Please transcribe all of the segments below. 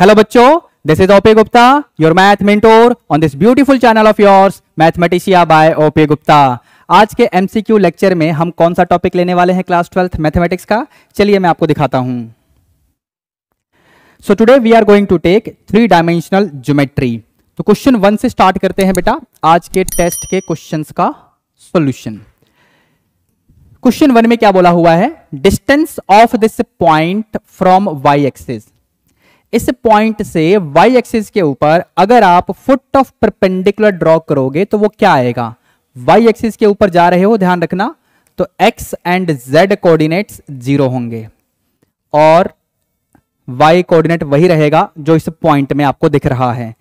Hello bacho. This is OP Gupta your math mentor on this beautiful channel of yours Mathematicia by OP Gupta आज के MCQ lecture में हम कौन सा टॉपिक लेने वाले हैं क्लास ट्वेल्थ मैथमेटिक्स का चलिए मैं आपको दिखाता हूं so today we are going to take three dimensional geometry तो क्वेश्चन वन से स्टार्ट करते हैं बेटा आज के टेस्ट के क्वेश्चन का सोल्यूशन क्वेश्चन वन में क्या बोला हुआ है distance of this point from Y axis इस पॉइंट से वाई एक्सिस के ऊपर अगर आप फुट ऑफ परपेंडिकुलर ड्रॉ करोगे तो वो क्या आएगा वाई एक्सिस के ऊपर जा रहे हो ध्यान रखना तो X and Z coordinates zero होंगे और वाई कोऑर्डिनेट वही रहेगा जो इस पॉइंट में आपको दिख रहा है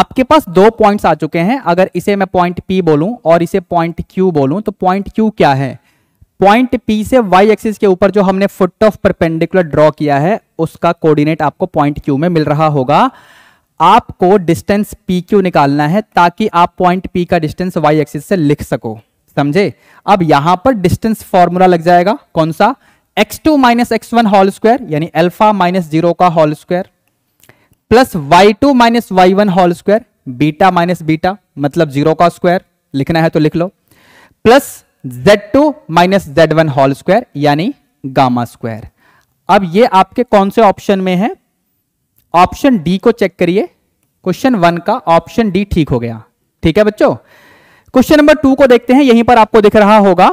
आपके पास दो पॉइंट्स आ चुके हैं अगर इसे मैं पॉइंट पी बोलूं और इसे पॉइंट क्यू बोलूं तो पॉइंट क्यू क्या है पॉइंट पी से वाई एक्सिस के ऊपर जो हमने फुट ऑफ परपेंडिकुलर ड्रॉ किया है उसका कोऑर्डिनेट आपको पॉइंट क्यू में मिल रहा होगा आपको डिस्टेंस पी क्यू निकालना है ताकि आप पॉइंट पी का डिस्टेंस वाई एक्सिस से लिख सको समझे अब यहां पर डिस्टेंस फॉर्मूला लग जाएगा कौन सा X two minus x one whole square यानी एल्फा माइनस जीरो का whole square plus Y two minus Y one whole square beta minus beta मतलब जीरो का स्क्वायर लिखना है तो लिख लो plus Z two minus Z one whole square यानी गामा स्क्वायर अब ये आपके कौन से ऑप्शन में है ऑप्शन डी को चेक करिए क्वेश्चन वन का ऑप्शन डी ठीक हो गया ठीक है बच्चों क्वेश्चन नंबर टू को देखते हैं यहीं पर आपको दिख रहा होगा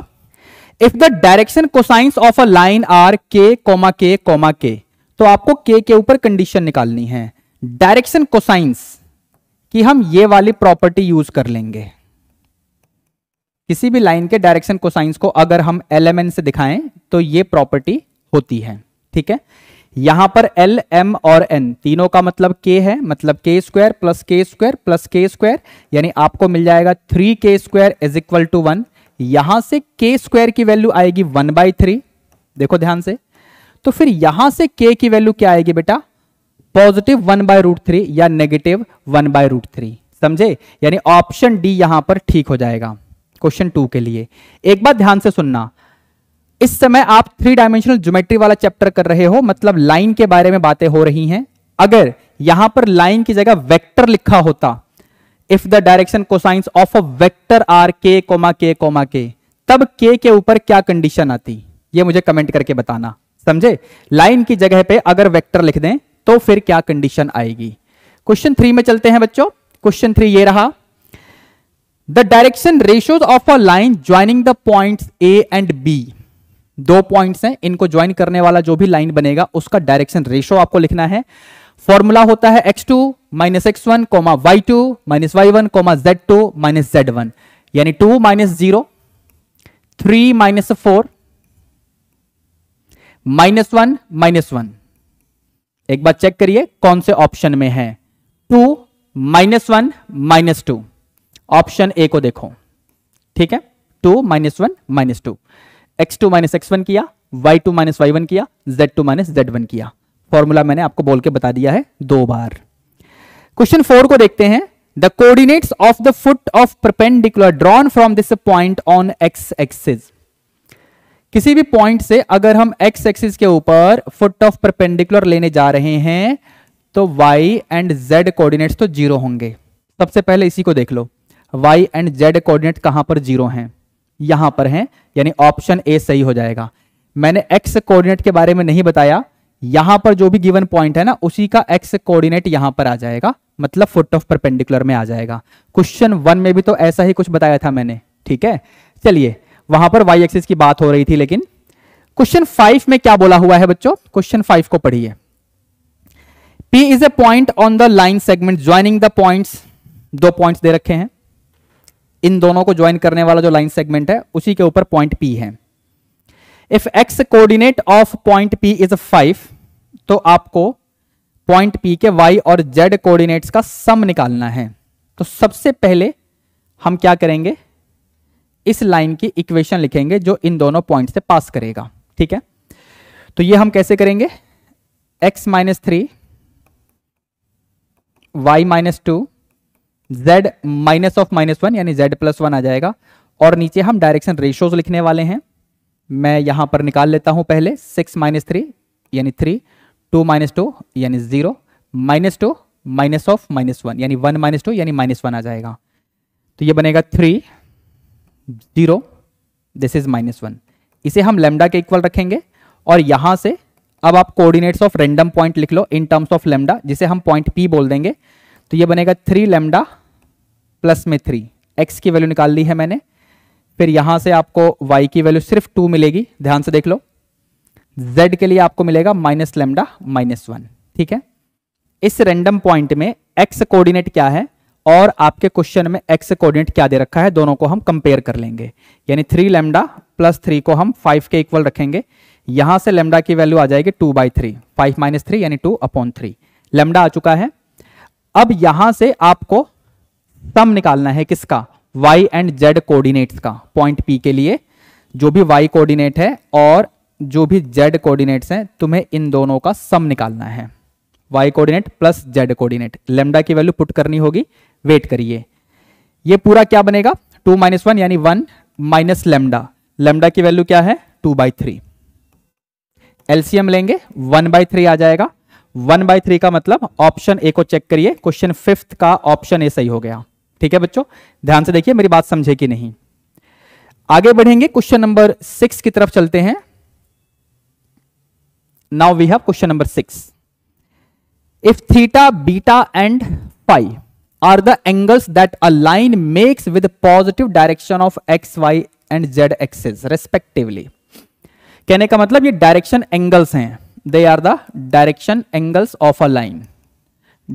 if the direction cosines of a line are K comma K comma K तो आपको के के ऊपर कंडीशन निकालनी है डायरेक्शन कोसाइंस कि हम ये वाली प्रॉपर्टी यूज कर लेंगे किसी भी लाइन के डायरेक्शन कोसाइंस को अगर हम एलिमेंट से दिखाएं तो ये प्रॉपर्टी होती है ठीक है यहां पर एल एम और एन तीनों का मतलब के है मतलब K square plus K square plus K square यानी आपको मिल जाएगा three K square is equal to one यहां से के स्क्वायर की वैल्यू आएगी वन बाई थ्री देखो ध्यान से तो फिर यहां से के की वैल्यू क्या आएगी बेटा positive one by root three या negative one by root three समझे यानी ऑप्शन डी यहां पर ठीक हो जाएगा क्वेश्चन टू के लिए एक बार ध्यान से सुनना इस समय आप थ्री डायमेंशनल ज्योमेट्री वाला चैप्टर कर रहे हो मतलब लाइन के बारे में बातें हो रही हैं अगर यहां पर लाइन की जगह वेक्टर लिखा होता if the direction cosines of a vector are K comma K comma K तब के के ऊपर क्या कंडीशन आती ये मुझे कमेंट करके बताना समझे लाइन की जगह पे अगर वेक्टर लिख दें तो फिर क्या कंडीशन आएगी क्वेश्चन थ्री में चलते हैं बच्चों क्वेश्चन थ्री ये रहा the direction ratios of a line joining the point A and B दो पॉइंट्स हैं इनको ज्वाइन करने वाला जो भी लाइन बनेगा उसका डायरेक्शन रेशो आपको लिखना है फॉर्मूला होता है X two minus x one comma Y two minus Y one comma Z two minus Z one यानी two minus zero three minus four minus one minus one एक बार चेक करिए कौन से ऑप्शन में है two minus one minus two option A को देखो ठीक है two minus one minus two X two minus x one किया Y two minus Y one किया Z two minus Z one किया फॉर्मूला मैंने आपको बोल के बता दिया है दो बार क्वेश्चन फोर को देखते हैं the coordinates of the foot of perpendicular drawn from this point on X axis किसी भी पॉइंट से अगर हम एक्स एक्सिस के ऊपर फुट ऑफ परपेंडिकुलर लेने जा रहे हैं तो y एंड z कोऑर्डिनेट्स तो जीरो होंगे सबसे पहले इसी को देख लो y एंड z कोऑर्डिनेट कहां पर जीरो हैं यहां पर है यानी ऑप्शन ए सही हो जाएगा मैंने एक्स कोऑर्डिनेट के बारे में नहीं बताया यहां पर जो भी गिवन पॉइंट है ना उसी का एक्स कोऑर्डिनेट यहां पर आ जाएगा मतलब फुट ऑफ परपेंडिकुलर में आ जाएगा क्वेश्चन वन में भी तो ऐसा ही कुछ बताया था मैंने ठीक है चलिए वहां पर वाई एक्सिस की बात हो रही थी लेकिन क्वेश्चन फाइव में क्या बोला हुआ है बच्चों क्वेश्चन फाइव को पढ़िए P is a point on the line segment joining the points दो पॉइंट दे रखे हैं इन दोनों को ज्वाइन करने वाला जो लाइन सेगमेंट है उसी के ऊपर पॉइंट पी है if X coordinate of point P is five तो आपको पॉइंट पी के वाई और जेड कोऑर्डिनेट्स का सम निकालना है तो सबसे पहले हम क्या करेंगे इस लाइन की इक्वेशन लिखेंगे जो इन दोनों पॉइंट से पास करेगा ठीक है तो ये हम कैसे करेंगे X minus three Y minus two z minus of minus one यानी z प्लस वन आ जाएगा और नीचे हम डायरेक्शन रेशियोज लिखने वाले हैं मैं यहां पर निकाल लेता हूं पहले सिक्स माइनस थ्री यानी थ्री टू माइनस टू यानी zero minus two minus of minus one यानी वन माइनस टू यानी माइनस वन आ जाएगा तो ये बनेगा three zero this is minus one इसे हम लेमडा के इक्वल रखेंगे और यहां से अब आप कोऑर्डिनेट्स ऑफ रेंडम पॉइंट लिख लो इन टर्म्स ऑफ लेमडा जिसे हम पॉइंट पी बोल देंगे तो ये बनेगा थ्री लेमडा प्लस में थ्री एक्स की वैल्यू निकाल ली है मैंने फिर यहां से आपको वाई की वैल्यू सिर्फ टू मिलेगी ध्यान से देख लो जेड के लिए आपको मिलेगा माइनस लेमडा माइनस वन ठीक है इस रेंडम पॉइंट में एक्स कोऑर्डिनेट क्या है और आपके क्वेश्चन में एक्स कोऑर्डिनेट क्या दे रखा है दोनों को हम कंपेयर कर लेंगे यानी थ्री लेमडा प्लस थ्री को हम फाइव के इक्वल रखेंगे यहां से लेमडा की वैल्यू आ जाएगी two by three five minus three यानी टू अपॉन थ्री लेमडा आ चुका है अब यहां से आपको सम निकालना है किसका वाई एंड जेड कोऑर्डिनेट्स का पॉइंट पी के लिए जो भी वाई कोऑर्डिनेट है और जो भी जेड कोऑर्डिनेट्स हैं तुम्हें इन दोनों का सम निकालना है y coordinate plus z coordinate lambda की वैल्यू पुट करनी होगी वेट करिए ये पूरा क्या बनेगा टू माइनस वन यानी वन माइनस लेमडा लेमडा की वैल्यू क्या है टू बाई थ्री एलसीएम लेंगे वन बाई थ्री आ जाएगा वन बाई थ्री का मतलब ऑप्शन ए को चेक करिए क्वेश्चन फिफ्थ का ऑप्शन ए सही हो गया ठीक है बच्चों ध्यान से देखिए मेरी बात समझे कि नहीं आगे बढ़ेंगे क्वेश्चन नंबर सिक्स की तरफ चलते हैं now we have question number six if theta beta and pi are the angles that a line makes with positive direction of x y and z axes respectively कहने का मतलब ये direction angles हैं they are the direction angles of a line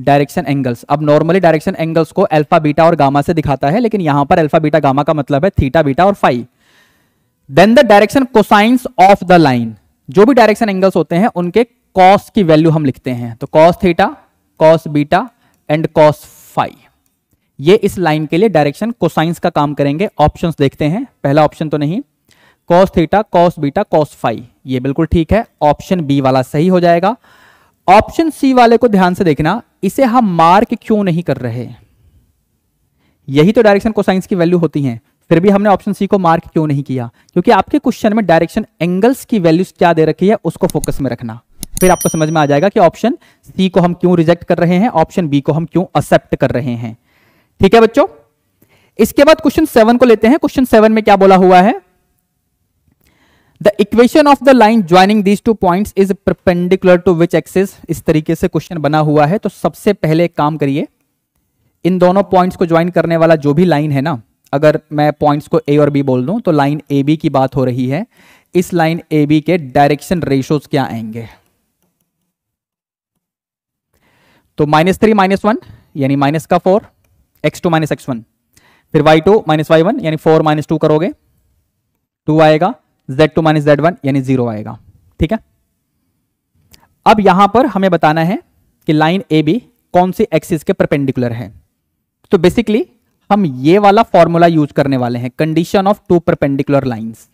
direction angles अब normally direction angles को alpha beta और gamma से दिखाता है लेकिन यहां पर अल्फा बीटा गामा का मतलब है थीटा बीटा और five then the direction cosines of the line जो भी डायरेक्शन एंगल्स होते हैं उनके कॉस की वैल्यू हम लिखते हैं तो cos theta cos beta and cos five ये इस लाइन के लिए डायरेक्शन कोसाइंस का काम करेंगे ऑप्शन देखते हैं पहला ऑप्शन तो नहीं cos theta cos beta cos five ये बिल्कुल ठीक है ऑप्शन बी वाला सही हो जाएगा ऑप्शन सी वाले को ध्यान से देखना इसे हम मार्क क्यों नहीं कर रहे यही तो डायरेक्शन साइंस की वैल्यू होती है फिर भी हमने ऑप्शन सी को मार्क क्यों नहीं किया क्योंकि आपके क्वेश्चन में डायरेक्शन एंगल्स की वैल्यूज क्या दे रखी है उसको फोकस में रखना फिर आपको समझ में आ जाएगा कि ऑप्शन सी को हम क्यों रिजेक्ट कर रहे हैं ऑप्शन बी को हम क्यों एक्सेप्ट कर रहे हैं ठीक है बच्चों इसके बाद क्वेश्चन सेवन को लेते हैं क्वेश्चन सेवन में क्या बोला हुआ है the equation of the line joining these two point is perpendicular to which axis इस तरीके से क्वेश्चन बना हुआ है तो सबसे पहले एक काम करिए इन दोनों पॉइंट्स को ज्वाइन करने वाला जो भी लाइन है ना अगर मैं पॉइंट्स को ए और बी बोल दूं तो लाइन ए बी की बात हो रही है इस लाइन ए बी के डायरेक्शन रेशोज क्या आएंगे तो माइनस थ्री माइनस वन यानी माइनस का four x two minus x one फिर y two minus Y one यानी फोर माइनस टू करोगे टू आएगा z two minus Z one यानी जीरो आएगा ठीक है अब यहां पर हमें बताना है कि लाइन ए बी कौन सी एक्सिस के परपेंडिकुलर है तो बेसिकली हम ये वाला फॉर्मूला यूज करने वाले हैं condition of two perpendicular lines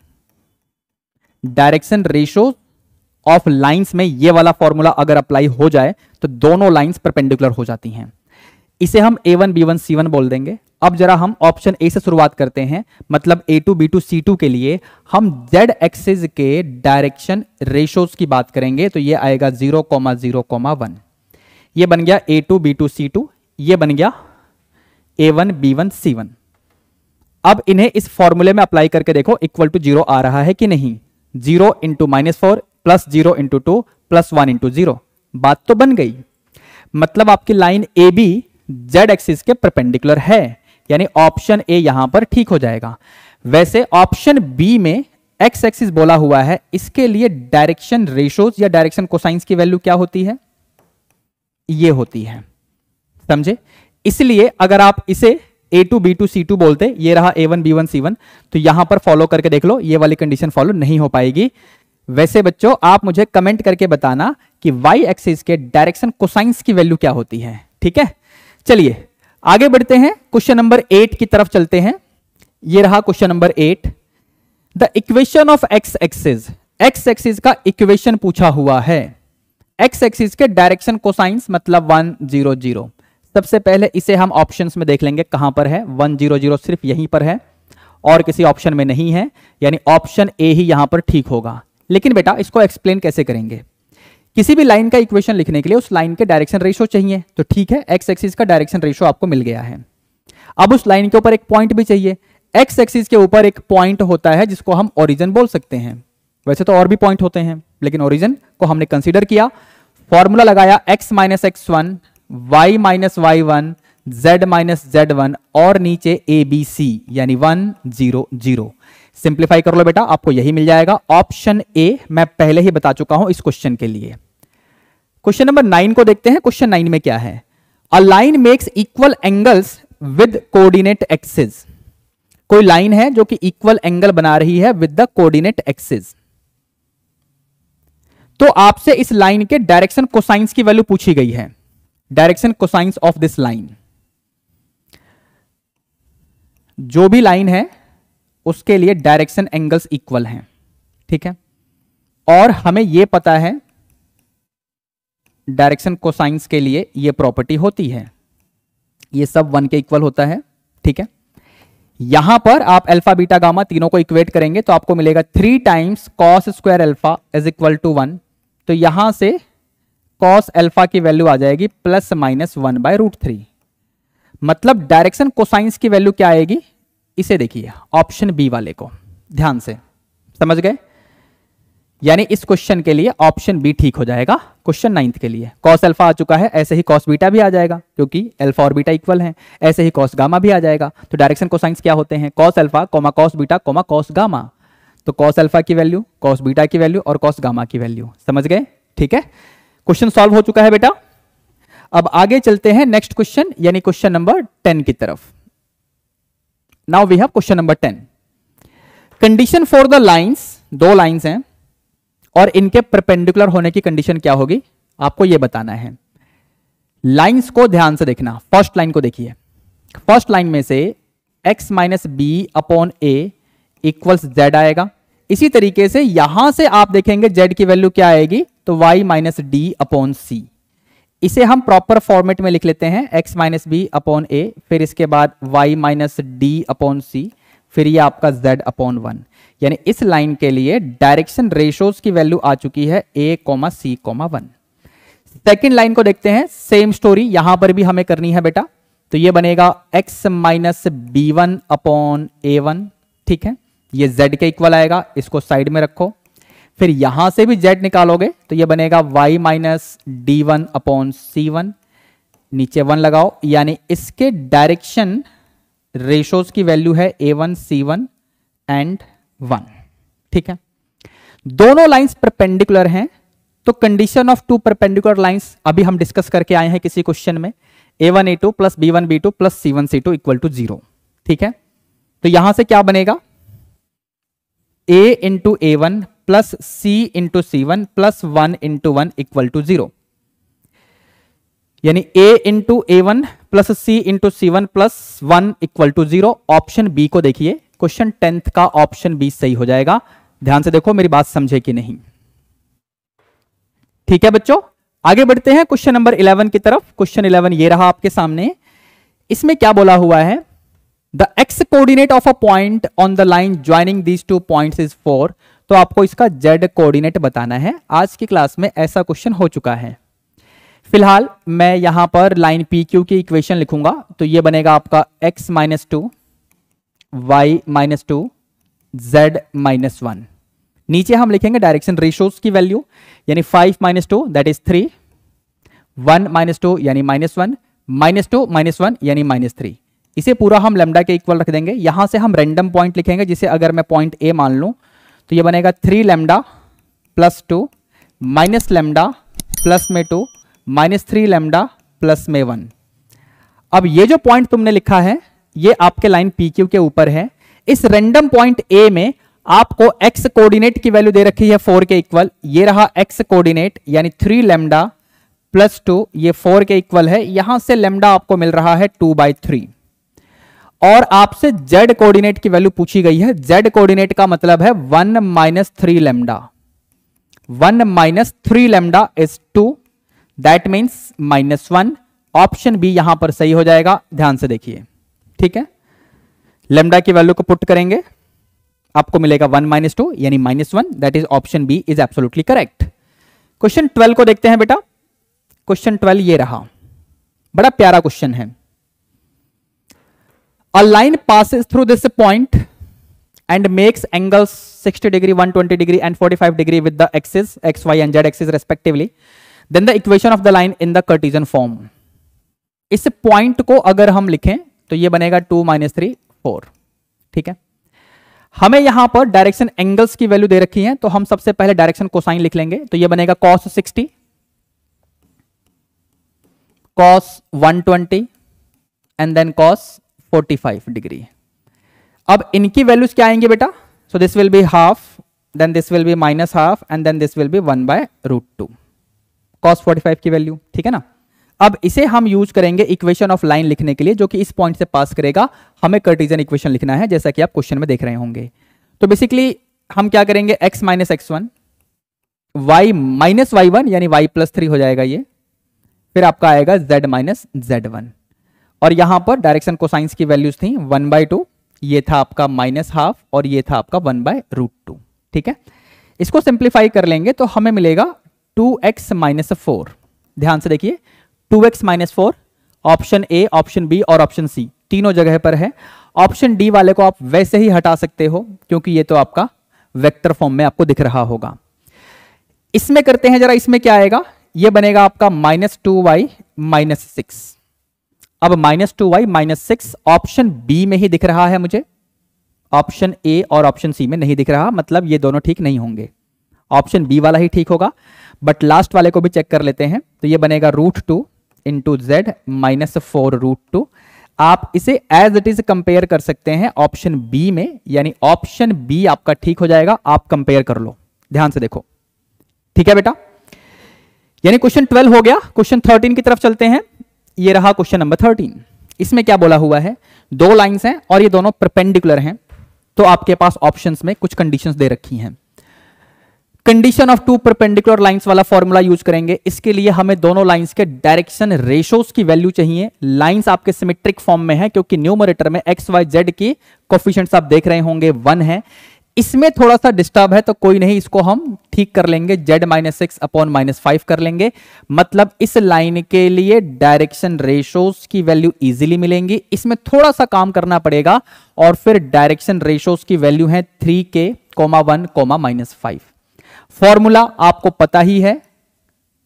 direction ratio of lines में ये वाला फॉर्मूला अगर अप्लाई हो जाए तो दोनों लाइंस परपेंडिकुलर हो जाती हैं इसे हम A one B one C one बोल देंगे अब जरा हम ऑप्शन ए से शुरुआत करते हैं मतलब A two B two C two के लिए हम जेड एक्सिस के डायरेक्शन रेशोज की बात करेंगे तो ये आएगा zero comma zero comma one ये बन गया A two B two C two ये बन गया A one B one C one अब इन्हें इस फॉर्मूले में अप्लाई करके देखो इक्वल टू जीरो आ रहा है कि नहीं zero into minus four plus zero into two plus one into zero बात तो बन गई मतलब आपकी line A B z axis के परपेंडिकुलर है यानी ऑप्शन ए यहां पर ठीक हो जाएगा वैसे ऑप्शन बी में एक्स एक्सिस बोला हुआ है इसके लिए डायरेक्शन रेशोज या डायरेक्शन कोसाइंस की वैल्यू क्या होती है ये होती है समझे इसलिए अगर आप इसे A two B two C two बोलते ये रहा A one B one C one तो यहां पर फॉलो करके देख लो ये वाली कंडीशन फॉलो नहीं हो पाएगी वैसे बच्चों आप मुझे कमेंट करके बताना कि वाई एक्सिस के डायरेक्शन कोसाइंस की वैल्यू क्या होती है ठीक है चलिए आगे बढ़ते हैं क्वेश्चन नंबर एट की तरफ चलते हैं ये रहा question number eight the equation of x axis x axis का इक्वेशन पूछा हुआ है एक्स एक्सिस के डायरेक्शन को मतलब वन जीरो जीरो सबसे पहले इसे हम ऑप्शन में देख लेंगे कहां पर है वन जीरो जीरो सिर्फ यहीं पर है और किसी ऑप्शन में नहीं है यानी ऑप्शन ए ही यहां पर ठीक होगा लेकिन बेटा इसको एक्सप्लेन कैसे करेंगे किसी भी लाइन का इक्वेशन लिखने के लिए उस लाइन के डायरेक्शन रेशो चाहिए तो ठीक है एक्स एक्सिस का डायरेक्शन रेशो आपको मिल गया है अब उस लाइन के ऊपर एक पॉइंट भी चाहिए एक्स एक्सिस के ऊपर एक पॉइंट होता है जिसको हम ओरिजन बोल सकते हैं वैसे तो और भी पॉइंट होते हैं लेकिन ओरिजन को हमने कंसिडर किया फॉर्मूला लगाया x minus x one y minus Y one z minus Z one और नीचे ए बी सी यानी वन जीरो जीरो सिंप्लीफाई कर लो बेटा आपको यही मिल जाएगा ऑप्शन ए मैं पहले ही बता चुका हूं इस क्वेश्चन के लिए क्वेश्चन नंबर नाइन को देखते हैं क्वेश्चन नाइन में क्या है a line makes equal angles with coordinate axis कोई लाइन है जो कि इक्वल एंगल बना रही है विद द कोऑर्डिनेट एक्सिस तो आपसे इस लाइन के डायरेक्शन कोसाइंस की वैल्यू पूछी गई है direction cosines of this line जो भी लाइन है उसके लिए डायरेक्शन एंगल्स इक्वल हैं ठीक है और हमें यह पता है डायरेक्शन कोसाइंस के लिए ये प्रॉपर्टी होती है ये सब वन के इक्वल होता है ठीक है यहां पर आप अल्फा बीटा गामा तीनों को इक्वेट करेंगे तो आपको मिलेगा three times cos square alpha is equal to one तो यहां से कॉस अल्फा की वैल्यू आ जाएगी plus minus one by root three मतलब डायरेक्शन कोसाइंस की वैल्यू क्या आएगी इसे देखिए ऑप्शन बी वाले को ध्यान से समझ गए यानी इस क्वेश्चन के लिए ऑप्शन बी ठीक हो जाएगा क्वेश्चन नाइन्थ के लिए कॉस अल्फा आ चुका है ऐसे ही कॉस बीटा भी आ जाएगा क्योंकि अल्फा और बीटा इक्वल हैं ऐसे ही कॉस गामा भी आ जाएगा तो डायरेक्शन कोसाइंस क्या होते हैं cos alpha comma cos beta comma cos gamma तो कॉस अल्फा की वैल्यू कॉस बीटा की वैल्यू और कॉस गामा की वैल्यू समझ गए ठीक है क्वेश्चन सॉल्व हो चुका है बेटा अब आगे चलते हैं नेक्स्ट क्वेश्चन यानी क्वेश्चन नंबर टेन की तरफ now we have question number ten condition for the lines दो लाइंस हैं और इनके परपेंडिकुलर होने की कंडीशन क्या होगी आपको यह बताना है लाइंस को ध्यान से देखना फर्स्ट लाइन को देखिए फर्स्ट लाइन में से x minus B upon A equals z आएगा इसी तरीके से यहां से आप देखेंगे z की वैल्यू क्या आएगी तो y minus D upon C इसे हम प्रॉपर फॉर्मेट में लिख लेते हैं x minus B upon A फिर इसके बाद y minus D upon C फिर ये आपका z अपॉन वन यानी इस लाइन के लिए डायरेक्शन रेशोज की वैल्यू आ चुकी है A comma C comma one second line को देखते हैं सेम स्टोरी यहां पर भी हमें करनी है बेटा तो ये बनेगा x minus B one upon A one ठीक है ये z के इक्वल आएगा इसको साइड में रखो फिर यहां से भी जेड निकालोगे तो ये बनेगा y minus D one upon C one नीचे वन लगाओ यानी इसके डायरेक्शन रेशोस की वैल्यू है ए one C one and one ठीक है दोनों लाइंस परपेंडिकुलर हैं तो condition of two perpendicular lines अभी हम डिस्कस करके आए हैं किसी क्वेश्चन में ए one A two plus B one B two plus C one C two equal to zero ठीक है तो यहां से क्या बनेगा A into A one plus C into C one plus one into one equal to zero यानी A into A one plus C into C one plus one equal to zero option B को देखिए question tenth का option B सही हो जाएगा ध्यान से देखो मेरी बात समझे कि नहीं ठीक है बच्चों आगे बढ़ते हैं क्वेश्चन नंबर इलेवन की तरफ क्वेश्चन इलेवन ये रहा आपके सामने इसमें क्या बोला हुआ है the x coordinate of a point on the line joining these two point is four तो आपको इसका जेड कोऑर्डिनेट बताना है आज की क्लास में ऐसा क्वेश्चन हो चुका है फिलहाल मैं यहां पर लाइन पी क्यू की इक्वेशन लिखूंगा तो ये बनेगा आपका x minus two y minus two z minus one नीचे हम लिखेंगे डायरेक्शन रेशोस की वैल्यू यानी five minus two that is three one minus two यानी minus one minus two minus one यानी माइनस थ्री इसे पूरा हम लेमडा के इक्वल रख देंगे यहां से हम रेंडम पॉइंट लिखेंगे जिसे अगर मैं पॉइंट ए मान लूं तो ये बनेगा three lambda plus two minus lambda plus में two minus three lambda plus में वन अब ये जो पॉइंट तुमने लिखा है ये आपके लाइन पी क्यू के ऊपर है इस रेंडम पॉइंट ए में आपको एक्स कोऑर्डिनेट की वैल्यू दे रखी है फोर के इक्वल ये रहा एक्स कोऑर्डिनेट यानी थ्री लेमडा प्लस टू ये फोर के इक्वल है यहां से लेमडा आपको मिल रहा है टू बाई थ्री और आपसे जेड कोऑर्डिनेट की वैल्यू पूछी गई है जेड कोऑर्डिनेट का मतलब है one minus three lambda one minus three lambda is two that means minus one option B यहां पर सही हो जाएगा ध्यान से देखिए ठीक है लेमडा की वैल्यू को पुट करेंगे आपको मिलेगा वन माइनस टू यानी minus one that is option B is absolutely correct question twelve को देखते हैं बेटा क्वेश्चन ट्वेल्व ये रहा बड़ा प्यारा क्वेश्चन है a line passes through this point and makes angles 60 degree 120 degree and 45 degree with the axis x y and z axis respectively then the equation of the line in the cartesian form इस point को अगर हम लिखें तो ये बनेगा two minus three four ठीक है हमें यहां पर डायरेक्शन एंगल्स की वैल्यू दे रखी है तो हम सबसे पहले डायरेक्शन कोसाइन लिख लेंगे तो ये बनेगा cos sixty cos one twenty and then cos 45 degree अब इनकी वैल्यूज क्या आएंगे बेटा so this will be half then this will be minus half and then this will be one by root two cos forty की value ठीक है ना अब इसे हम यूज करेंगे इक्वेशन ऑफ लाइन लिखने के लिए जो कि इस पॉइंट से पास करेगा हमें कर्टिजन इक्वेशन लिखना है जैसा कि आप क्वेश्चन में देख रहे होंगे तो बेसिकली हम क्या करेंगे x minus x one y minus Y one यानी वाई प्लस थ्री हो जाएगा ये फिर आपका आएगा z माइनस जेड वन और यहां पर डायरेक्शन साइंस की वैल्यूज थी वन बाय टू ये था आपका माइनस हाफ और ये था आपका वन बाय रूट टू ठीक है इसको सिंप्लीफाई कर लेंगे तो हमें मिलेगा टू एक्स माइनस फोर ध्यान से देखिए two x minus four option A option B और ऑप्शन सी तीनों जगह पर है ऑप्शन डी वाले को आप वैसे ही हटा सकते हो क्योंकि ये तो आपका वेक्टर फॉर्म में आपको दिख रहा होगा इसमें करते हैं जरा इसमें क्या आएगा ये बनेगा आपका minus two y minus six अब minus two y minus six option B में ही दिख रहा है मुझे ऑप्शन ए और ऑप्शन सी में नहीं दिख रहा मतलब ये दोनों ठीक नहीं होंगे ऑप्शन बी वाला ही ठीक होगा बट लास्ट वाले को भी चेक कर लेते हैं तो ये बनेगा root two into z minus four root two आप इसे एज इट इज कंपेयर कर सकते हैं ऑप्शन बी में यानी ऑप्शन बी आपका ठीक हो जाएगा आप कंपेयर कर लो ध्यान से देखो ठीक है बेटा यानी क्वेश्चन ट्वेल्व हो गया क्वेश्चन थर्टीन की तरफ चलते हैं ये रहा क्वेश्चन नंबर थर्टीन इसमें क्या बोला हुआ है दो लाइंस हैं और ये दोनों परपेंडिकुलर हैं तो आपके पास ऑप्शंस में कुछ कंडीशंस दे रखी हैं condition of two perpendicular lines वाला फॉर्मूला यूज करेंगे इसके लिए हमें दोनों लाइंस के डायरेक्शन रेशोस की वैल्यू चाहिए लाइंस आपके सिमेट्रिक फॉर्म में है क्योंकि न्यूमरेटर में एक्स वाई जेड की कोफिशियंट्स आप देख रहे होंगे वन है इसमें थोड़ा सा डिस्टर्ब है तो कोई नहीं इसको हम ठीक कर लेंगे z minus six upon minus five कर लेंगे मतलब इस लाइन के लिए डायरेक्शन रेशोस की वैल्यू इजीली मिलेंगी इसमें थोड़ा सा काम करना पड़ेगा और फिर डायरेक्शन रेशोस की वैल्यू है three k comma one comma minus five formula आपको पता ही है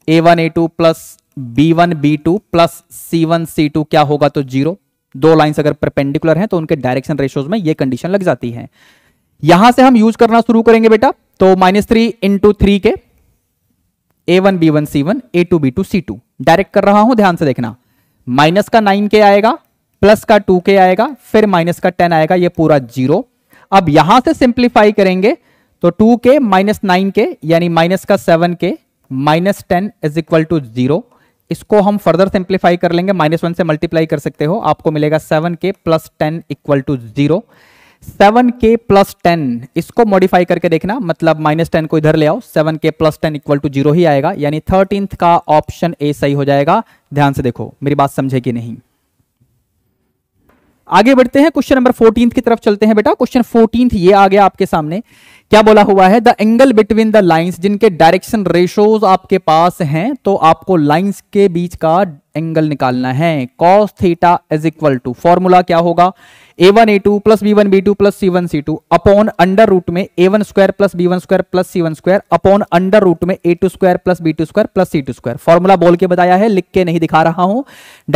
ए वन ए two plus B one B two plus सी वन सी टू क्या होगा तो जीरो दो लाइन अगर परपेंडिकुलर है तो उनके डायरेक्शन रेशोज में यह कंडीशन लग जाती है यहां से हम यूज करना शुरू करेंगे बेटा तो माइनस थ्री इंटू थ्री के a one B one C one A two B two C two direct कर रहा हूं ध्यान से देखना माइनस का नाइन के आएगा प्लस का टू के आएगा फिर माइनस का टेन आएगा ये पूरा जीरो अब यहां से सिंप्लीफाई करेंगे तो टू के माइनस नाइन के यानी माइनस का seven k minus ten is equal to zero इसको हम फर्दर सिंप्लीफाई कर लेंगे माइनस वन से मल्टीप्लाई कर सकते हो आपको मिलेगा seven k plus ten equal to zero seven k plus ten इसको मॉडिफाई करके देखना मतलब माइनस टेन को इधर ले आओ seven k plus ten equal to zero ही आएगा यानी थर्टींथ का ऑप्शन ए सही हो जाएगा ध्यान से देखो मेरी बात समझे कि नहीं आगे बढ़ते हैं क्वेश्चन नंबर फोर्टींथ की तरफ चलते हैं बेटा क्वेश्चन फोर्टींथ ये आ गया आपके सामने क्या बोला हुआ है the angle between the lines जिनके डायरेक्शन रेशोज आपके पास हैं तो आपको लाइंस के बीच का एंगल निकालना है cos theta is equal to formula क्या होगा a one A two plus B one B two plus C one C two upon under root में ए one square plus B one square plus सी one square upon under root में a two square plus b two square plus c two square formula बोल के बताया है लिख के नहीं दिखा रहा हूं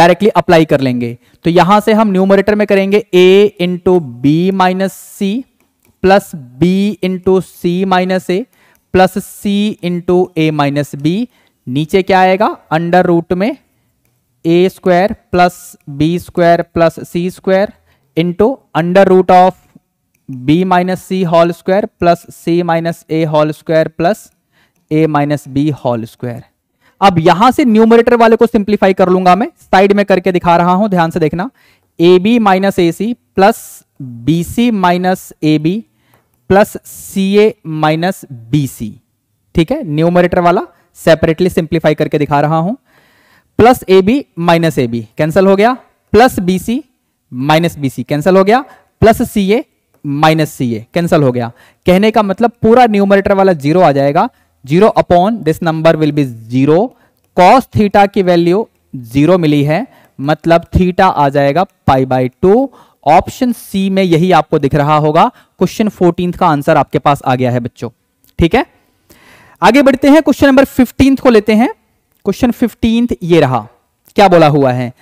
डायरेक्टली अप्लाई कर लेंगे तो यहां से हम न्यूमरेटर में करेंगे a into b minus c plus b into c minus a plus C into a minus b नीचे क्या आएगा अंडर रूट में a square plus b square plus c square into under root of b minus c whole square plus c minus a whole square plus a minus b whole square अब यहां से numerator वाले को simplify कर लूंगा मैं side में करके दिखा रहा हूं ध्यान से देखना a b minus a c plus b c minus a b plus c a minus b c ठीक है न्यूमरेटर वाला सेपरेटली सिंप्लीफाई करके दिखा रहा हूं plus a b minus a b cancel हो गया plus b c minus b c cancel हो गया plus c a minus c a cancel हो गया कहने का मतलब पूरा न्यूमरेटर वाला जीरो आ जाएगा zero upon this number will be zero cos theta की वैल्यू जीरो मिली है मतलब थीटा आ जाएगा pi by two option c में यही आपको दिख रहा होगा क्वेश्चन फोर्टीन का आंसर आपके पास आ गया है बच्चों ठीक है आगे बढ़ते हैं क्वेश्चन नंबर फिफ्टींथ को लेते हैं क्वेश्चन फिफ्टींथ ये रहा क्या बोला हुआ है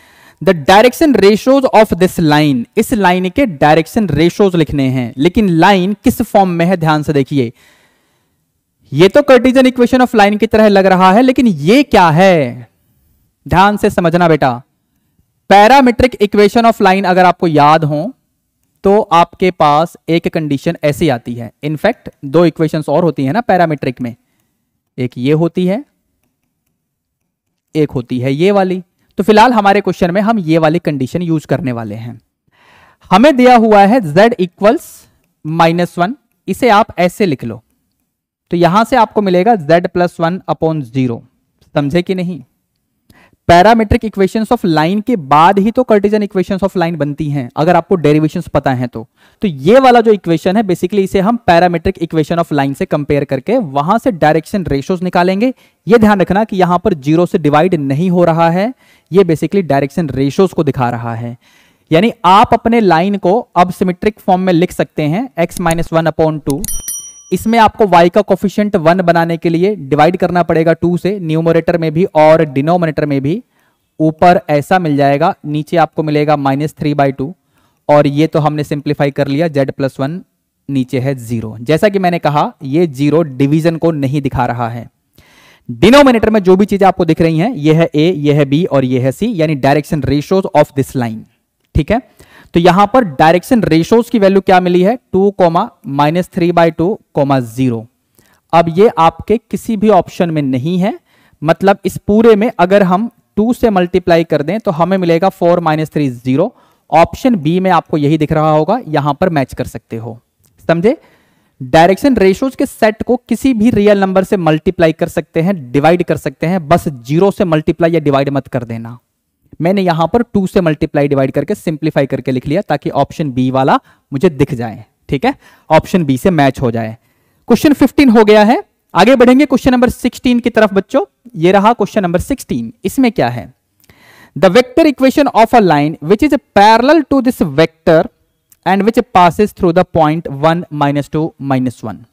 the direction ratios of this line इस लाइन के डायरेक्शन रेशोज लिखने हैं लेकिन लाइन किस फॉर्म में है ध्यान से देखिए ये तो कर्टिजन इक्वेशन ऑफ लाइन की तरह लग रहा है लेकिन ये क्या है ध्यान से समझना बेटा पैरामीट्रिक इक्वेशन ऑफ लाइन अगर आपको याद हो तो आपके पास एक कंडीशन ऐसी आती है इनफैक्ट दो इक्वेशन और होती है ना पैरामीट्रिक में एक ये होती है एक होती है ये वाली तो फिलहाल हमारे क्वेश्चन में हम ये वाली कंडीशन यूज करने वाले हैं हमें दिया हुआ है z इक्वल्स माइनस वन इसे आप ऐसे लिख लो तो यहां से आपको मिलेगा z plus one upon zero समझे कि नहीं पैरामेट्रिक इक्वेशंस ऑफ लाइन के बाद ही तो कर्टिजन इक्वेशंस ऑफ लाइन बनती हैं अगर आपको डेरिवेशंस पता है तो तो ये वाला जो इक्वेशन है बेसिकली इसे हम पैरामेट्रिक इक्वेशन ऑफ लाइन से कंपेयर करके वहां से डायरेक्शन रेशियोज निकालेंगे ये ध्यान रखना कि यहां पर जीरो से डिवाइड नहीं हो रहा है ये बेसिकली डायरेक्शन रेशियोज को दिखा रहा है यानी आप अपने लाइन को अब सिमेट्रिक फॉर्म में लिख सकते हैं x minus one upon two इसमें आपको y का कोफिशियंट वन बनाने के लिए डिवाइड करना पड़ेगा टू से न्यूमोरेटर में भी और डिनोमिनेटर में भी ऊपर ऐसा मिल जाएगा नीचे आपको मिलेगा माइनस थ्री बाई टू और ये तो हमने सिंप्लीफाई कर लिया जेड प्लस वन नीचे है जीरो जैसा कि मैंने कहा ये जीरो डिवीजन को नहीं दिखा रहा है डिनोमिनेटर में जो भी चीजें आपको दिख रही हैं ये है ए ये है बी और ये है सी यानी direction ratios of this line ठीक है तो यहां पर डायरेक्शन रेशोज की वैल्यू क्या मिली है two comma minus three by two comma zero अब ये आपके किसी भी ऑप्शन में नहीं है मतलब इस पूरे में अगर हम टू से मल्टीप्लाई कर दें तो हमें मिलेगा four minus three zero option B में आपको यही दिख रहा होगा यहां पर मैच कर सकते हो समझे डायरेक्शन रेशोज के सेट को किसी भी रियल नंबर से मल्टीप्लाई कर सकते हैं डिवाइड कर सकते हैं बस जीरो से मल्टीप्लाई या डिवाइड मत कर देना मैंने यहां पर टू से मल्टीप्लाई डिवाइड करके सिंप्लीफाई करके लिख लिया ताकि ऑप्शन बी वाला मुझे दिख जाए ठीक है ऑप्शन बी से मैच हो जाए क्वेश्चन फिफ्टीन हो गया है आगे बढ़ेंगे क्वेश्चन नंबर सिक्सटीन की तरफ बच्चों ये रहा क्वेश्चन नंबर सिक्सटीन इसमें क्या है the vector equation of a line which is parallel to this vector and which passes through the point one minus two minus one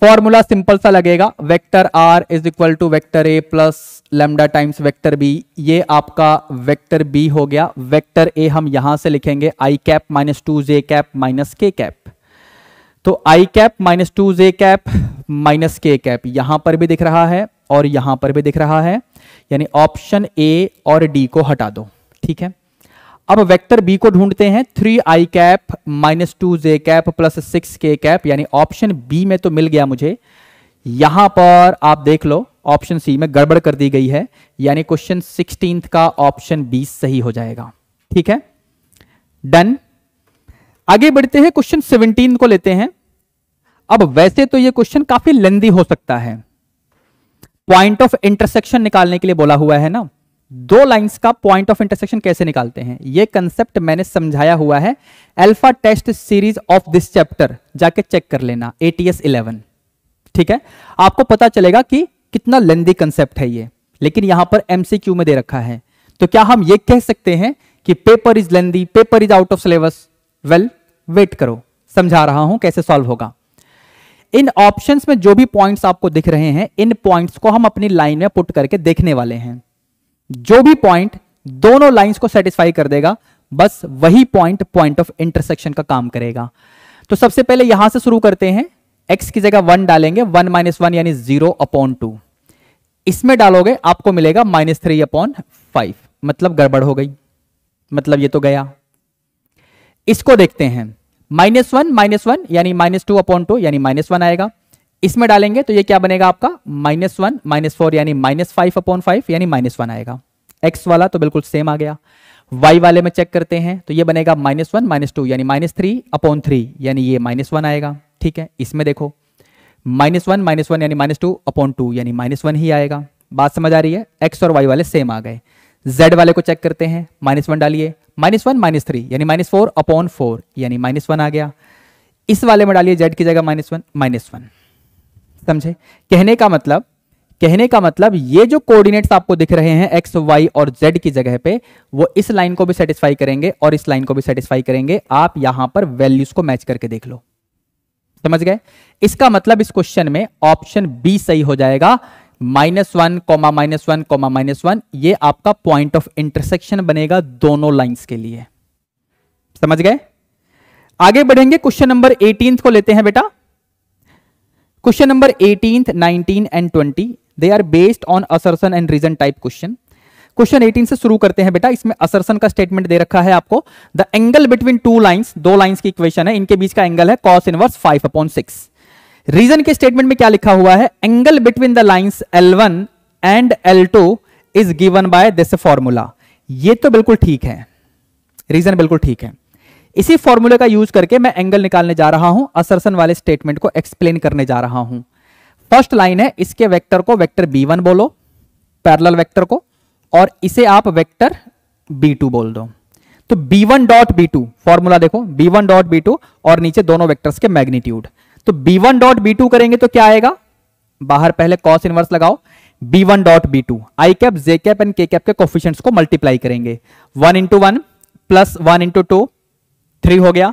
formula simple सा लगेगा vector r is equal to vector a plus lambda times vector b ये आपका vector B हो गया vector A हम यहां से लिखेंगे i cap minus two j cap minus k cap तो i cap minus two j cap minus k cap यहां पर भी दिख रहा है और यहां पर भी दिख रहा है यानी ऑप्शन ए और डी को हटा दो ठीक है अब वेक्टर बी को ढूंढते हैं three i cap minus two j cap plus six k cap यानी ऑप्शन बी में तो मिल गया मुझे यहां पर आप देख लो ऑप्शन सी में गड़बड़ कर दी गई है यानी क्वेश्चन सिक्सटीन का ऑप्शन बी सही हो जाएगा ठीक है डन आगे बढ़ते हैं क्वेश्चन सेवनटीन को लेते हैं अब वैसे तो यह क्वेश्चन काफी लेंदी हो सकता है पॉइंट ऑफ इंटरसेक्शन निकालने के लिए बोला हुआ है ना दो लाइंस का पॉइंट ऑफ इंटरसेक्शन कैसे निकालते हैं यह कंसेप्ट मैंने समझाया हुआ है alpha test series of this chapter जाके चेक कर लेना एटीएस इलेवन ठीक है आपको पता चलेगा कि कितना लेंदी कंसेप्ट है ये लेकिन यहां पर एमसीक्यू में दे रखा है तो क्या हम ये कह सकते हैं कि paper is lengthy paper is out of syllabus well wait करो समझा रहा हूं कैसे सॉल्व होगा इन ऑप्शंस में जो भी पॉइंट्स आपको दिख रहे हैं इन पॉइंट्स को हम अपनी लाइन में पुट करके देखने वाले हैं जो भी पॉइंट दोनों लाइंस को सेटिस्फाई कर देगा बस वही पॉइंट पॉइंट ऑफ इंटरसेक्शन का काम करेगा तो सबसे पहले यहां से शुरू करते हैं एक्स की जगह वन डालेंगे वन माइनस वन यानी जीरो अपॉन टू इसमें डालोगे आपको मिलेगा माइनस थ्री अपॉन फाइव मतलब गड़बड़ हो गई मतलब ये तो गया इसको देखते हैं माइनस वन माइनस वन यानी माइनस टू अपॉन टू यानी माइनस वन आएगा इसमें डालेंगे तो ये क्या बनेगा आपका माइनस वन माइनस फोर यानी माइनस फाइव अपॉन फाइव यानी माइनस वन आएगा एक्स वाला तो बिल्कुल सेम आ गया वाई वाले में चेक करते हैं तो ये बनेगा माइनस वन माइनस टू यानी माइनस थ्री अपॉन थ्री यानी ये माइनस वन आएगा ठीक है इसमें देखो माइनस वन माइनस वन यानी माइनस टू अपॉन टू यानी माइनस वन ही आएगा बात समझ आ रही है एक्स और वाई वाले सेम आ गए जेड वाले को चेक करते हैं माइनस वन डालिए माइनस वन माइनस थ्री यानी माइनस फोर अपॉन फोर यानी माइनस वन आ गया इस वाले में डालिए जेड की जगह माइनस वन माइनस वन समझे कहने का मतलब कहने का मतलब ये जो कोऑर्डिनेट्स आपको दिख रहे हैं एक्स वाई और जेड की जगह पे वो इस लाइन को भी सेटिस्फाई करेंगे और इस लाइन को भी सेटिस्फाई करेंगे आप यहां पर वैल्यूज को मैच करके देख लो समझ गए इसका मतलब इस क्वेश्चन में ऑप्शन बी सही हो जाएगा minus one comma minus one comma minus one ये आपका पॉइंट ऑफ इंटरसेक्शन बनेगा दोनों लाइंस के लिए समझ गए आगे बढ़ेंगे क्वेश्चन नंबर एटीन को लेते हैं बेटा question number eighteen nineteen and twenty they are based on assertion and reason type question question 18 से शुरू करते हैं बेटा इसमें असरसन का स्टेटमेंट दे रखा है आपको the angle between two line दो लाइन की इक्वेशन है इनके बीच का एंगल है cos inverse five upon six reason के स्टेटमेंट में क्या लिखा हुआ है angle between the lines l one and l two is given by this formula ये तो बिल्कुल ठीक है रीजन बिल्कुल ठीक है इसी फॉर्मूले का यूज करके मैं एंगल निकालने जा रहा हूं असरसन वाले स्टेटमेंट को एक्सप्लेन करने जा रहा हूं फर्स्ट लाइन है इसके वेक्टर को वेक्टर बी वन बोलो पैरल वेक्टर को और इसे आप वेक्टर b2 बोल दो तो b1 डॉट बी फॉर्मूला देखो b1 डॉट बी और नीचे दोनों वेक्टर्स के मैग्नीट्यूड तो b1 डॉट b2 करेंगे तो क्या आएगा बाहर पहले कॉस इनवर्स लगाओ b1 dot two i cap j cap and k cap के कोफिशियंट्स को मल्टीप्लाई करेंगे one into one plus one into two three हो गया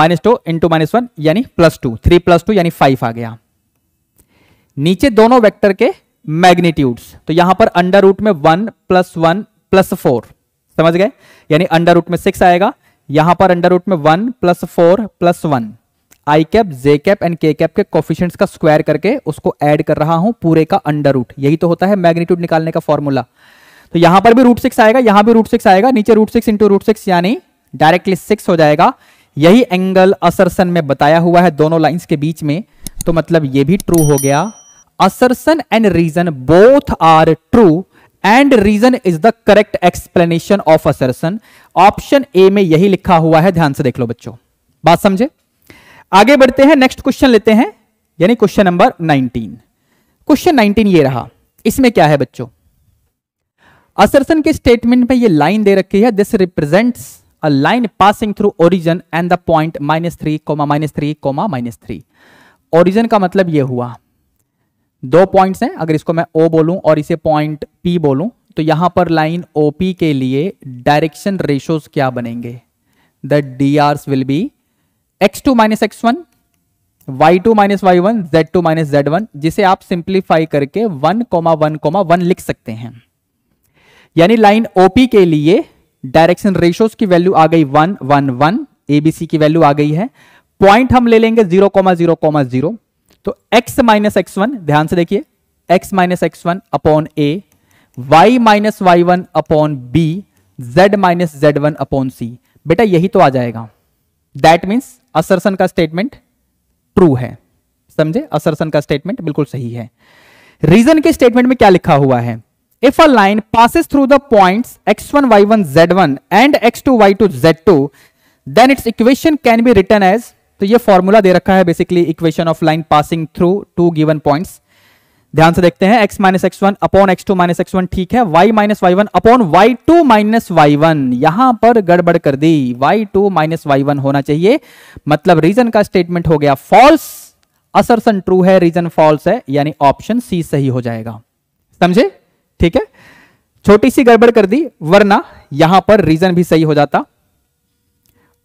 minus two into minus one यानी plus two three plus two यानी five आ गया नीचे दोनों वेक्टर के मैग्नीट्यूड्स तो यहां पर अंडर रूट में one plus one plus four समझ गए यानी अंडर रूट में सिक्स आएगा यहां पर अंडर रूट में one plus four plus one i cap j cap and k cap के कोफिशियंट का स्क्वायर करके उसको एड कर रहा हूं पूरे का अंडर रूट यही तो होता है मैग्नीट्यूड निकालने का फॉर्मूला तो यहां पर भी रूट सिक्स आएगा यहां भी रूट सिक्स आएगा नीचे root six into root six यानी डायरेक्टली सिक्स हो जाएगा यही एंगल असरसन में बताया हुआ है दोनों लाइंस के बीच में तो मतलब ये भी ट्रू हो गया assertion and reason both are true and reason is the correct explanation of assertion option a में यही लिखा हुआ है ध्यान से देख लो बच्चों बात समझे आगे बढ़ते हैं नेक्स्ट क्वेश्चन लेते हैं यानी क्वेश्चन नंबर 19 क्वेश्चन 19 ये रहा इसमें क्या है बच्चों असरसन के स्टेटमेंट में ये लाइन दे रखी है this represents a line passing through origin and the point minus three comma minus three comma minus three origin का मतलब ये हुआ दो पॉइंट्स हैं अगर इसको मैं ओ बोलूं और इसे पॉइंट पी बोलूं तो यहां पर लाइन ओपी के लिए डायरेक्शन रेशोज क्या बनेंगे the D Rs will be x two minus x one y two minus Y one z two minus Z one जिसे आप सिंप्लीफाई करके one comma one comma one लिख सकते हैं यानी लाइन ओपी के लिए डायरेक्शन रेशोज की वैल्यू आ गई वन वन वन एबीसी की वैल्यू आ गई है पॉइंट हम ले लेंगे zero comma zero comma zero तो x माइनस एक्स वन ध्यान से देखिए x minus x one upon a y minus Y one upon b z minus Z one upon c बेटा यही तो आ जाएगा दैट मीन्स असरसन का स्टेटमेंट ट्रू है समझे असरसन का स्टेटमेंट बिल्कुल सही है रीजन के स्टेटमेंट में क्या लिखा हुआ है if line passes through the point x one y one z one and x two y two z two then its equation can be written as तो ये फॉर्मूला दे रखा है basically equation of line passing through two given points ध्यान से देखते हैं x minus x one upon x two minus x one ठीक है y minus Y one upon y two minus Y one यहां पर गड़बड़ कर दी y2 two minus Y one होना चाहिए मतलब रीजन का स्टेटमेंट हो गया फॉल्स असरसन ट्रू है रीजन फॉल्स है यानी ऑप्शन सी सही हो जाएगा समझे ठीक है छोटी सी गड़बड़ कर दी वरना यहां पर रीजन भी सही हो जाता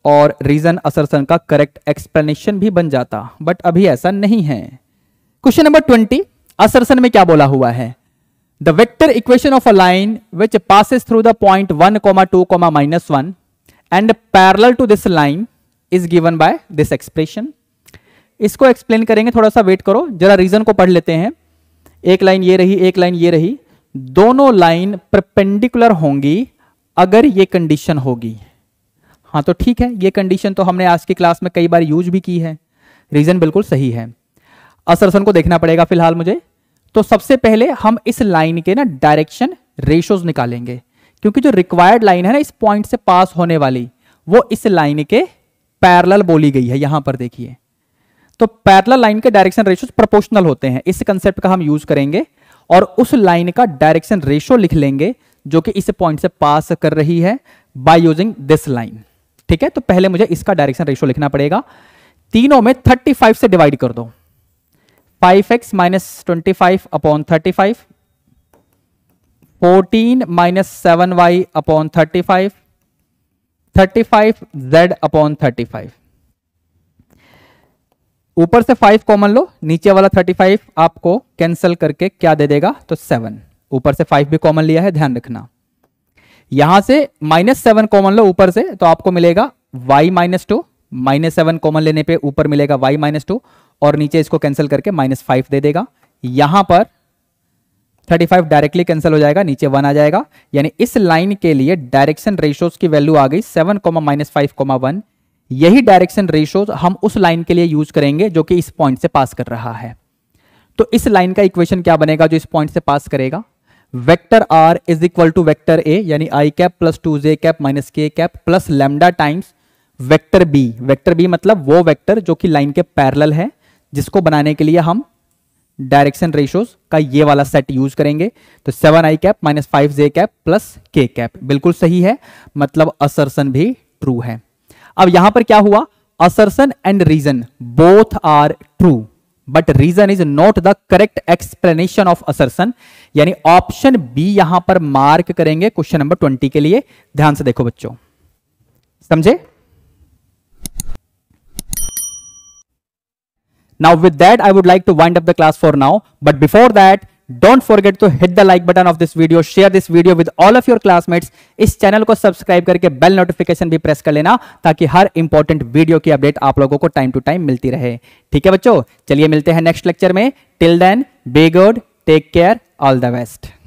और रीजन असरसन का करेक्ट एक्सप्लेनेशन भी बन जाता बट अभी ऐसा नहीं है क्वेश्चन नंबर ट्वेंटी असरसन में क्या बोला हुआ है the vector equation of a line which passes through the point one comma two comma minus one and parallel to this line is given by this expression इसको explain करेंगे थोड़ा सा wait करो जरा रीजन को पढ़ लेते हैं एक लाइन ये रही एक लाइन ये रही दोनों लाइन परपेंडिकुलर होंगी अगर ये कंडीशन होगी हाँ तो ठीक है ये कंडीशन तो हमने आज की क्लास में कई बार यूज भी की है रीजन बिल्कुल सही है असरसन को देखना पड़ेगा फिलहाल मुझे तो सबसे पहले हम इस लाइन के ना डायरेक्शन रेशोज निकालेंगे क्योंकि जो रिक्वायर्ड लाइन है ना इस पॉइंट से पास होने वाली वो इस लाइन के पैरल बोली गई है यहां पर देखिए तो पैरल लाइन के डायरेक्शन रेशोज प्रोपोर्शनल होते हैं इस कंसेप्ट का हम यूज करेंगे और उस लाइन का डायरेक्शन रेशो लिख लेंगे जो कि इस पॉइंट से पास कर रही है बाय यूजिंग दिस लाइन ठीक है तो पहले मुझे इसका डायरेक्शन रेशियो लिखना पड़ेगा तीनों में 35 से डिवाइड कर दो 5x x minus twenty five upon thirty five fourteen minus seven y upon thirty five thirty five z upon thirty five ऊपर से फाइव कॉमन लो नीचे वाला थर्टी फाइव आपको कैंसिल करके क्या दे देगा तो सेवन ऊपर से फाइव भी कॉमन लिया है ध्यान रखना यहां से माइनस सेवन कॉमन लो ऊपर से तो आपको मिलेगा y minus two minus seven common लेने पे ऊपर मिलेगा वाई माइनस टू और नीचे इसको कैंसिल करके माइनस फाइव दे देगा यहां पर थर्टी फाइव डायरेक्टली कैंसिल हो जाएगा नीचे वन आ जाएगा यानी इस लाइन के लिए डायरेक्शन रेशोज की वैल्यू आ गई seven comma minus five comma one यही डायरेक्शन रेशोज हम उस लाइन के लिए यूज करेंगे जो कि इस पॉइंट से पास कर रहा है तो इस लाइन का इक्वेशन क्या बनेगा जो इस पॉइंट से पास करेगा vector r is equal to vector a यानी i cap plus two j cap minus k cap plus lambda times vector b vector b मतलब वो वेक्टर जो कि लाइन के पैरेलल है जिसको बनाने के लिए हम डायरेक्शन रेशियोज का ये वाला सेट यूज करेंगे तो seven i cap minus five j cap plus k cap बिल्कुल सही है मतलब असरसन भी ट्रू है अब यहां पर क्या हुआ assertion and reason both are true but reason is not the correct explanation of assertion यानी ऑप्शन बी यहां पर मार्क करेंगे क्वेश्चन नंबर ट्वेंटी के लिए ध्यान से देखो बच्चों समझे now with that I would like to wind up the class for now but before that don't forget to hit the like button of this video share this video with all of your classmates इस channel को subscribe करके bell notification भी press कर लेना ताकि हर important video की update आप लोगों को टाइम टू टाइम मिलती रहे ठीक है बच्चों चलिए मिलते हैं नेक्स्ट लेक्चर में till then be good take care all the best